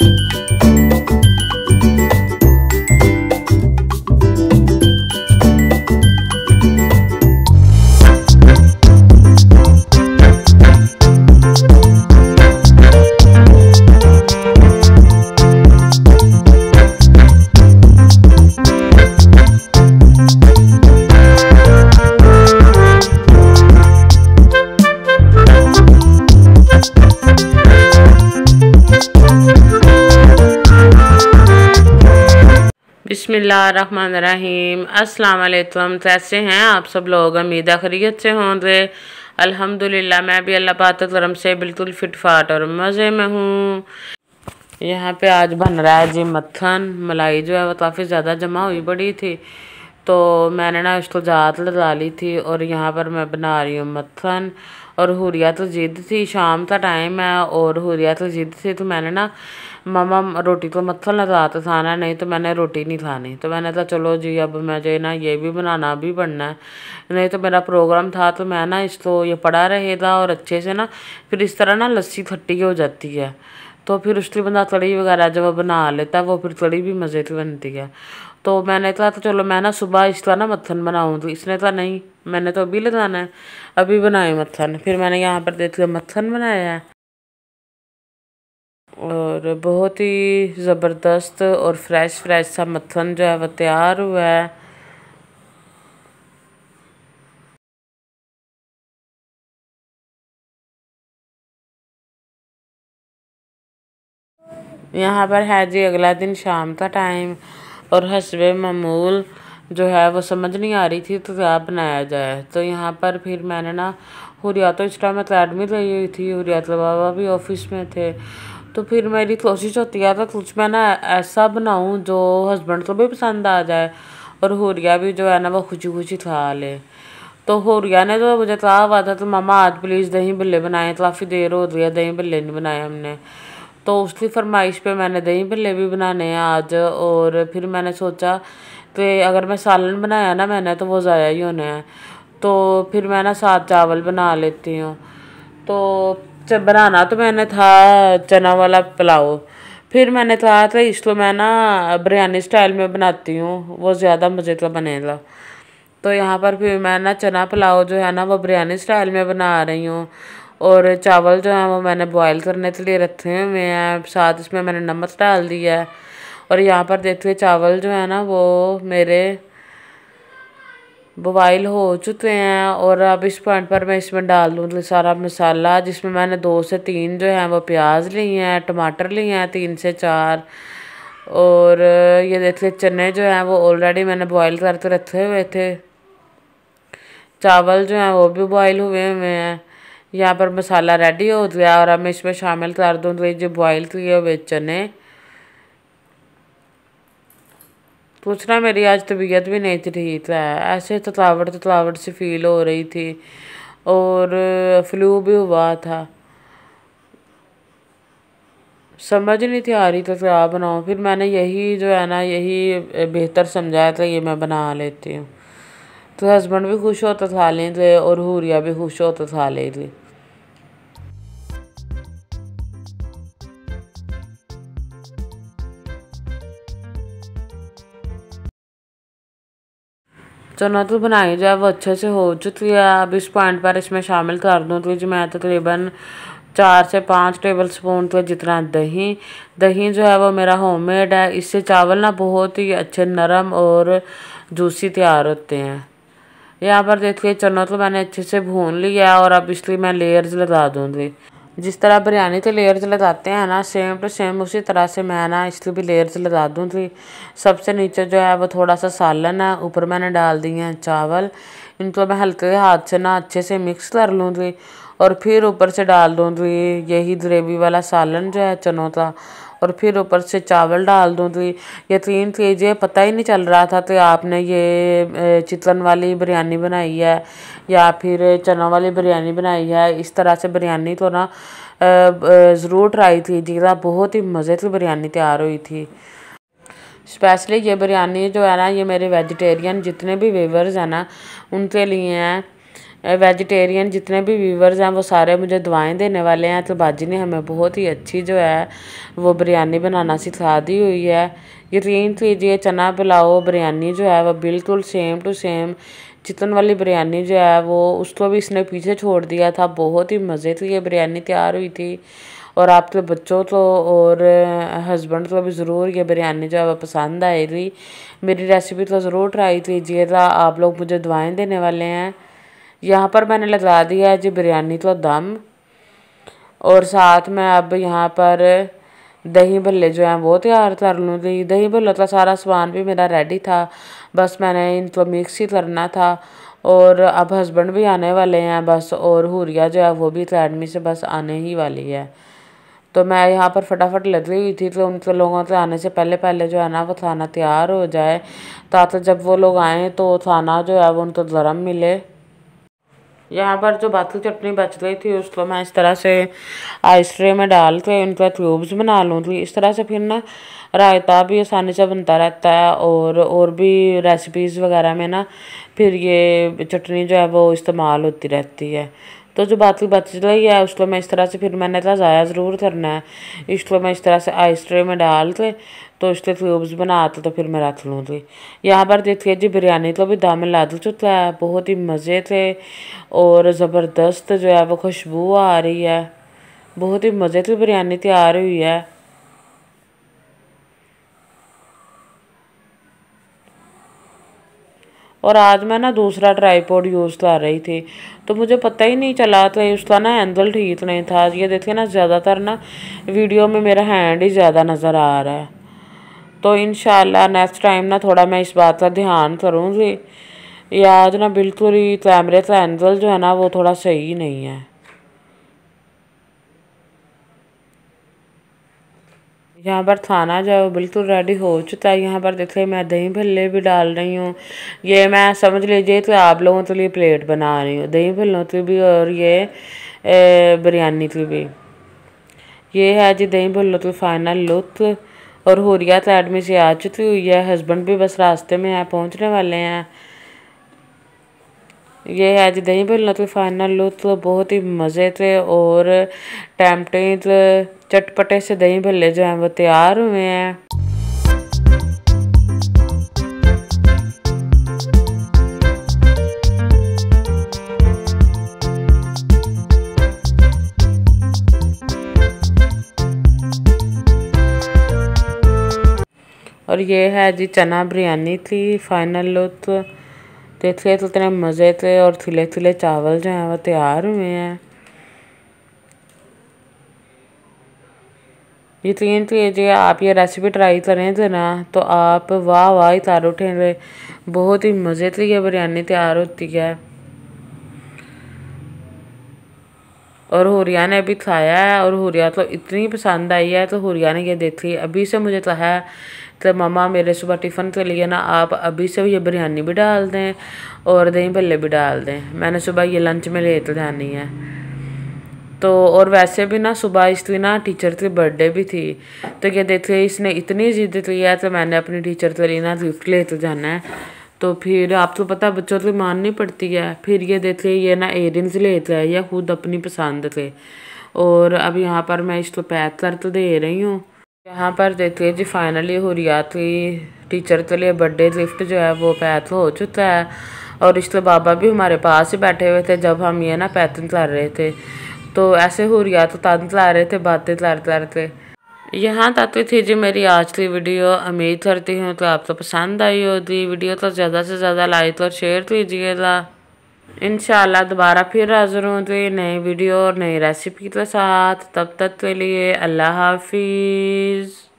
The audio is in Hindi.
Thank you. अस्सलाम वालेकुम कैसे हैं आप सब लोग उम्मीद खरीत से होंगे अल्हम्दुलिल्लाह मैं भी अल्लाह पाक करम से बिल्कुल फिटफाट और मज़े में हूँ यहाँ पे आज बन रहा है जी मक्खन मलाई जो है वो काफ़ी ज़्यादा जमा हुई पड़ी थी तो मैंने ना इसको जात लगा ली थी और यहाँ पर मैं बना रही हूँ मक्खन और हुरिया तो जिद थी शाम का टाइम है और हुरिया तो जिद थी तो मैंने ना मामा रोटी तो मत लगा तो खाना नहीं तो मैंने रोटी नहीं खानी तो मैंने कहा चलो जी अब मुझे ना ये भी बनाना भी बनना है नहीं तो मेरा प्रोग्राम था तो मैं ना इसको ये रहे रहेगा और अच्छे से ना फिर इस तरह ना लस्सी खट्टी हो जाती है तो फिर उसकी बंदा कड़ी वगैरह जब बना लेता है वो फिर कड़ी भी मज़े की बनती है तो मैंने कहा तो चलो मैं ना सुबह इसका ना मत्थन बनाऊँगी तो इसने कहा नहीं मैंने तो अभी लगाना है अभी बनाए मत्थन फिर मैंने यहाँ पर देख लिया मत्थन बनाया है और बहुत ही ज़बरदस्त और फ्रेश फ्रेश सा मथन जो है वह तैयार हुआ है यहाँ पर है जी अगला दिन शाम का टाइम और हसब मामूल जो है वो समझ नहीं आ रही थी तो क्या बनाया जाए तो यहाँ पर फिर मैंने ना हुरियात टाइम अकेडमी गई हुई थी हुरियात बाबा भी ऑफिस में थे तो फिर मेरी कोशिश होती है तो कुछ मैं ना ऐसा बनाऊँ जो हस्बैंड को तो भी पसंद आ जाए और होरिया भी जो है ना वो खुशी खुशी खा ले तो हुरिया ने जो मुझे कहा हुआ था तो मामा आज प्लीज़ दही बल्ले बनाए तो काफ़ी देर हो रही है दही बल्ले नहीं बनाए हमने तो उसकी फरमाइश पे मैंने दही बल्ले भी बनाने हैं आज और फिर मैंने सोचा कि तो अगर मैं सालन बनाया ना मैंने तो वो ज़ाया ही होने हैं तो फिर मैं ना सात चावल बना लेती हूँ तो बनाना तो मैंने था चना वाला पुलाव फिर मैंने कहा था तो इसको मैं ना बिरयानी स्टाइल में बनाती हूँ वो ज़्यादा मज़े का बनेगा तो यहाँ पर फिर मैं ना चना पुलाव जो है ना वो बिरयानी स्टाइल में बना रही हूँ और चावल जो है वो मैंने बॉईल करने के लिए रखे हुए हैं साथ इसमें मैंने नमक डाल दिया है और यहाँ पर देखिए चावल जो है ना वो मेरे बॉयल हो चुके हैं और अब इस पॉइंट पर मैं इसमें डाल दूँ मतलब सारा मसाला जिसमें मैंने दो से तीन जो है वो प्याज ली हैं टमाटर लिए हैं तीन से चार और ये देख चने जो हैं वो ऑलरेडी मैंने बॉयल करके तो रखे हुए थे चावल जो हैं वो भी बॉयल हुए हुए हैं यहाँ पर मसाला रेडी हो गया और अब मैं इसमें शामिल कर दूँ तो ये जो बॉयल किए हुए चने दूसरा मेरी आज तबीयत भी नहीं ठीक है ऐसे थकावट थकावट सी फील हो रही थी और फ्लू भी हुआ था समझ नहीं थी आ रही तो क्या बनाऊँ फिर मैंने यही जो है ना यही बेहतर समझाया था ये मैं बना लेती हूँ तो हस्बैंड भी खुश होता था लेते तो और हुरिया भी खुश होता था लेती चना तो बनाई जाए वो अच्छे से हो चुकी है अब इस पॉइंट पर इसमें शामिल कर दूँ तो मैं तकरीबन चार से पाँच टेबल स्पून तो जितना दही दही जो है वो मेरा होममेड है इससे चावल ना बहुत ही अच्छे नरम और जूसी तैयार होते हैं यहाँ पर देखिए चना तो मैंने अच्छे से भून लिया और अब इसलिए मैं लेयर्स लगा दूँगी जिस तरह बिरयानी के लेयर्स लगाते हैं ना सेम टू सेम उसी तरह से मैं ना इसकी भी लेयर्स लगा दूँ थी सबसे नीचे जो है वो थोड़ा सा सालन है ऊपर मैंने डाल दिए हैं चावल इनको मैं हल्के हाथ से ना अच्छे से मिक्स कर लूँ थी और फिर ऊपर से डाल दूँ थी यही ग्रेवी वाला सालन जो है चनों का और फिर ऊपर से चावल डाल दूँ तो ये तीन चीज़ें पता ही नहीं चल रहा था तो आपने ये चिकन वाली बिरयानी बनाई है या फिर चना वाली बिरयानी बनाई है इस तरह से बिरयानी तो ना ज़रूर ट्राई थी कीजिएगा बहुत ही मज़े की बिरयानी तैयार हुई थी स्पेशली ये बिरयानी जो है ना ये मेरे वेजिटेरियन जितने भी वेवर्स हैं ना उनके लिए हैं वेजिटेरियन जितने भी व्यूवर्स हैं वो सारे मुझे दुआएं देने वाले हैं तो बाजी ने हमें बहुत ही अच्छी जो है वो बिरयानी बनाना सिखा दी हुई है यकीन कीजिए चना पिलाओ बिरयानी जो है वो बिल्कुल सेम टू सेम चिकन वाली बिरयानी जो है वो उसको भी इसने पीछे छोड़ दिया था बहुत ही मज़े थी ये बिरयानी तैयार हुई थी और आपके बच्चों को और हस्बैंड को भी ज़रूर ये बिरयानी जो है वो पसंद आएगी मेरी रेसिपी तो ज़रूर ट्राई कीजिएगा आप लोग मुझे दुआएं देने वाले हैं यहाँ पर मैंने लगा दिया है जी बिरयानी तो दम और साथ में अब यहाँ पर दही भल्ले जो हैं वो तैयार कर लूँगी दही भल्ले का सारा सामान भी मेरा रेडी था बस मैंने इनको मिक्स ही करना था और अब हस्बैंड भी आने वाले हैं बस और हुरिया जो है वो भी अकेडमी से बस आने ही वाली है तो मैं यहाँ पर फटाफट लगी हुई थी तो उनके लोगों के आने से पहले पहले जो है ना वो खाना तैयार हो जाए ताकि जब वो लोग आएँ तो खाना जो है वो उनको गर्म मिले यहाँ पर जो बाथू चटनी बच गई थी उसको तो मैं इस तरह से आइस ट्रे में डाल के उनका क्यूब्स बना लूँ थी इस तरह से फिर ना रायता भी आसानी से बनता रहता है और और भी रेसिपीज़ वगैरह में ना फिर ये चटनी जो है वो इस्तेमाल होती रहती है तो जो बातल बच रही है उसको मैं इस तरह से फिर मैंने था तो ज़ाया ज़रूर करना है इसको मैं इस तरह से आइस ट्रे में डाल के तो इसके क्यूब्स बना के तो फिर मैं रख लूँगी यहाँ पर देखिए जी बिरयानी तो भी दाम ला चुका है बहुत ही मज़े थे और ज़बरदस्त जो है वो खुशबू आ रही है बहुत ही मज़े की बिरयानी तैयार हुई है और आज मैं ना दूसरा ट्राईपोड यूज़ कर रही थी तो मुझे पता ही नहीं चला तो उसका ना एंगल ठीक नहीं था ये देखिए ना ज़्यादातर ना वीडियो में मेरा हैंड ही ज़्यादा नज़र आ रहा है तो इन नेक्स्ट टाइम ना थोड़ा मैं इस बात का ध्यान करूँगी या आज ना बिल्कुल ही कैमरे का एंगल जो है ना वो थोड़ा सही नहीं है यहाँ पर खाना जो है बिल्कुल रेडी हो चुका है यहाँ पर देखिए मैं दही भल्ले भी डाल रही हूँ ये मैं समझ लीजिए तो आप लोगों के लिए प्लेट बना रही हूँ दही भल्लों की भी और ये बिरयानी की भी ये है जी दही भल्लों की फाइनल लुक और हुरिया अकेडमी से आ चुकी हुई है हस्बैंड भी बस रास्ते में है पहुँचने वाले हैं ये आज दही भल्ला तो फाइनल लो तो बहुत ही मज़े थे और टाइम टाइम चटपटे से दही भल्ले जो हैं वो तैयार हुए हैं और ये है जी चना बिरयानी थी फाइनल लुत्फ तो इसलिए तो इतने मज़े से और थिले थिले चावल जो हैं वो तैयार हुए हैं यकीन तो कीजिए आप ये रेसिपी ट्राई करें थे तो ना तो आप वाह वाह ही तार उठेंगे बहुत ही मज़े से ये बिरयानी तैयार होती है और हुरिया ने अभी खाया है और हुरिया तो इतनी पसंद आई है तो हुरिया ने ये देखी अभी से मुझे कहा तो है तो मामा मेरे सुबह टिफ़िन के लिए ना आप अभी से ये बिरयानी भी डाल दें और दही भल्ले भी डाल दें मैंने सुबह ये लंच में ले तो जानी है तो और वैसे भी ना सुबह इसकी ना टीचर की बर्थडे भी थी तो ये देखिए इसने इतनी जिद की है तो मैंने अपनी टीचर के लिए ना गिफ्ट ले तो जाना है तो फिर आपको तो पता बच्चों की माननी पड़ती है फिर ये देखिए ये ना एयरिंग्स लेते हैं या खुद अपनी पसंद थे और अब यहाँ पर मैं इसको पैक कर तो दे रही हूँ यहाँ पर देखिए जी फाइनली हुरियात थी टीचर के लिए बर्थडे गिफ्ट जो है वो पैथ हो चुका है और रिश्ते बाबा भी हमारे पास ही बैठे हुए थे जब हम ये ना पैथन चला रहे थे तो ऐसे तो तन चला रहे थे बातें चला थे यहाँ तक तो थी जी मेरी आज की वीडियो उम्मीद करती हूँ तो आपको तो पसंद आई होगी वीडियो तो ज़्यादा से ज़्यादा लाइक और शेयर कीजिएगा इन दोबारा फिर हाजिर हूँ तो ये नई वीडियो और नई रेसिपी के साथ तब तक के लिए अल्लाह हाफिज़